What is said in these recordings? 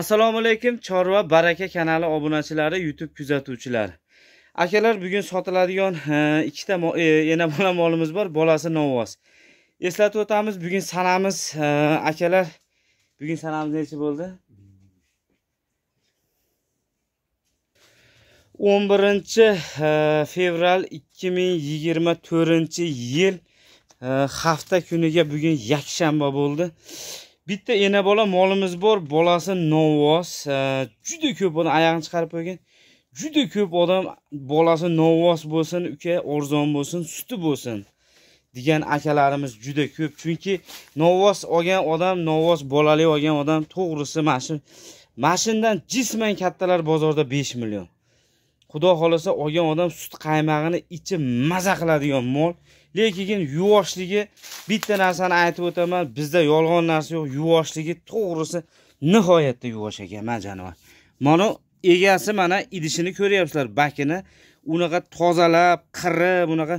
assalomu alaykum chorva baraka kanali obunachilari youtube kuzatuvchilari akalar bugun sotiladigan e, ikkita e, yana bola molimiz bor bolasi novvoz eslatib o'tamiz bugun sanamiz e, akalar bugun sanamiz nechi bo'ldi o'n birinchi fevral ikki ming yigirma to'rtinchi yil hafta kuniga bugun yakshanba bo'ldi bitta ena bola molimiz bor bolasi novvoz juda ko'p odam oyog'ini chiqarib qo'ygan juda ko'p odam bolasi novvoz bo'lsin uka arzon bo'lsin suti bo'lsin degan akalarimiz juda ko'p chunki novvoz olgan odam novvoz bolali olgan odam to'g'risi mana shu mana jisman kattalar bozorda 5 million xudo xohlasa olgan odam sut qaymog'ini ichib maza qiladigan mol lekin yuvoshligi bitta narsani aytib o'taman bizda yolg'on narsa yo'q yuvoshligi to'g'risi nihoyatda yuvosh ekan mana jonivar mana egasi mana idishini ko'ryapsizlar bakini unaqa tozalab qirib unaqa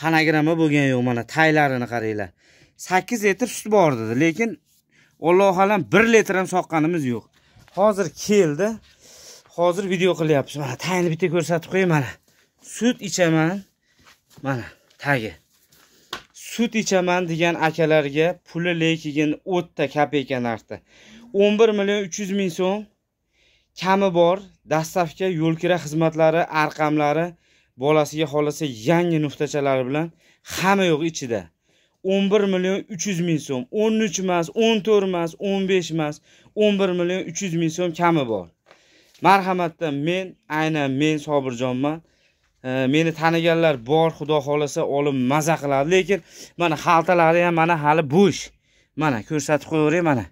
panagramma bo'lgani yo'q mana taylarini qaranglar sakkiz litr sut bor dedi lekin alloh alam bir litr ham soqqanimiz yo'q hozir keldi hozir video qilyapmiz mana tagini bitta ko'rsatib qo'yay mana sut ichaman mana tagi sut ichaman degan akalarga puli lekin o'tda kopeyka narxda o'n bir million uch yuz ming so'm kami bor dastavka yo'lkira xizmatlari arqamlari bolasiga xolasa yangi nuftachalari bilan hamma yo'q ichida o'n bir million uch yuz ming so'm o'n uch emas o'n to'rt emas o'n besh emas o'n bir million uch yuz ming so'm kami bor marhamatdan men aynan men sobirjonman meni taniganlar bor xudo xohlasa olib maza qiladi lekin mana xaltalari ham mana hali bo'sh mana ko'rsatib qo'yaveray mana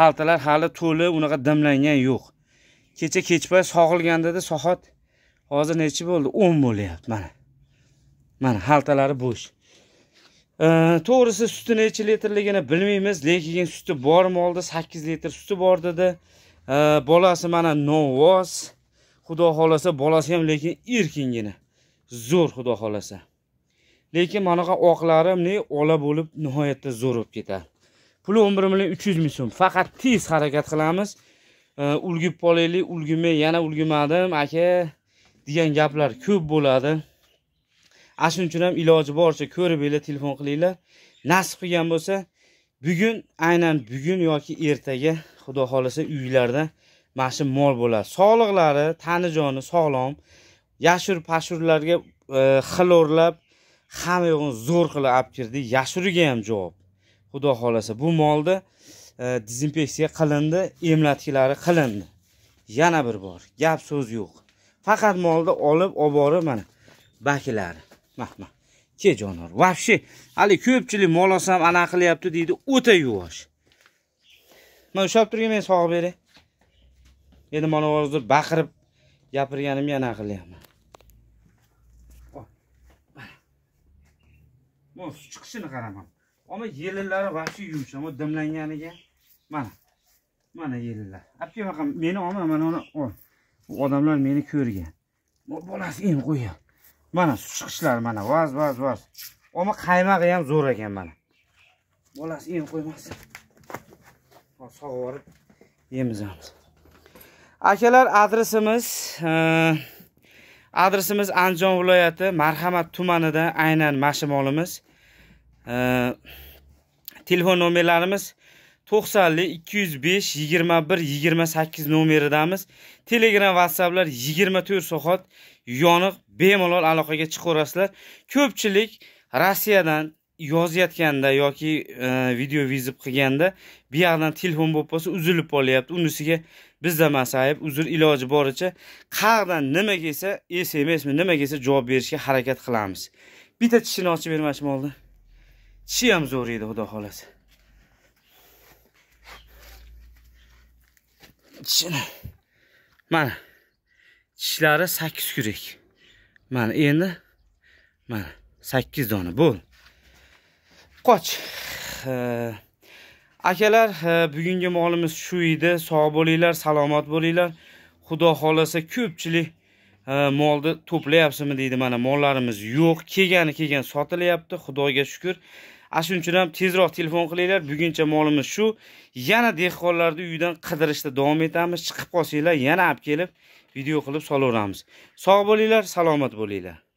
xaltalar hali to'li unaqa dimlangan yo'q kecha kechpa sog'ilgandada soat hozir nechi bo'ldi o'n bo'lyapti mana mana xaltalari bo'sh to'g'risi suti nechi litrligini bilmaymiz lekin suti bor oldi sakkiz litr suti bor dedi Э, bolasi mana novoz xudo xohlasa bolasi ham lekin erkingina zo'r xudo xohlasa lekin manaqa oqlari bunday ola bo'lib nihoyatda zo'r bo'lib ketadi puli o'n bir million uch yuz ming so'm faqat tez harakat qilamiz ulgib qolaylik ulgimay yana ulgimadim aka degan gaplar ko'p bo'ladi ana shuning uchun ham iloji boricha ko'ribinglar telefon qilinglar nasib qilgan bo'lsa bugun aynan bugun yoki ertaga xudo xohlasa uylarda mana shu mol bo'ladi sog'liqlari tani joni sog'lom yashur pashurlarga e, xilorlab hamma yo'g'ini zo'r qilib olib kirdi yashuriga ham javob xudo xohlasa bu molni e, dezinfeksiya qilindi emlatkilari qilindi yana bir bor gap so'z yo'q faqat molni olib olib borib mana bakilari mana ke jonivor вообще haligi ko'pchilik mol olsam anaqa qilyapti deydi o'ta yuvosh mana ushlab turgin meni sog'ib bering endi mana hozir baqirib gapirganim yana qilyapman oh, mana chiqishini qaraman ammo yelinlari вообще yumshoq bu dimlanganiga mana mana yelinlar olib kel baqa meni olma mana uni ol odamlar meni ko'rgan bolasi emib qo'ygan mana sut chiqishlari mana vaz vaz vaz ammo qaymog'i ham zo'r ekan mana bolasi emib qo'ymasin sovurib yemizamiz akalar adresimiz e, adresimiz andijon viloyati marhamat tumanida aynan mashimolimiz e, telefon nomerlarimiz to'qsonlik ikki yuz besh yigirma bir yigirma sakkiz nomeridamiz telegram whatsapplar yigirma to'rt soat yoniq bemalol aloqaga chiqaverasizlar ko'pchilik rossiyadan yozayotganda yoki e, video vizib qilganda bu yoqdan telefon bo'lib qolsa uzilib qolyapti unisiga bizda masayib uzr iloji boricha qayerdan nima kelsa smsmi nima kelsa javob berishga harakat qilamiz bitta tishini ochib bermashmi oldin tishi ham zo'r edi xudo xohlasa tishini mana tishlari sakkiz kurak mana endi mana sakkiz dona bo'ldi qoch akalar bugungi molimiz shu edi sog' bo'linglar salomat bo'linglar xudo xohlasa ko'pchilik molni to'playapsizmi deydi mana mollarimiz yo'q kelgani kelgan sotilyapti xudoga shukur ana shuning uchun ham tezroq telefon qilinglar buguncha molimiz shu yana dehqonlarni uyidan qidirishda davom etamiz chiqib qolsanglar yana olib kelib video qilib solaveramiz sog' bo'linglar salomat bo'linglar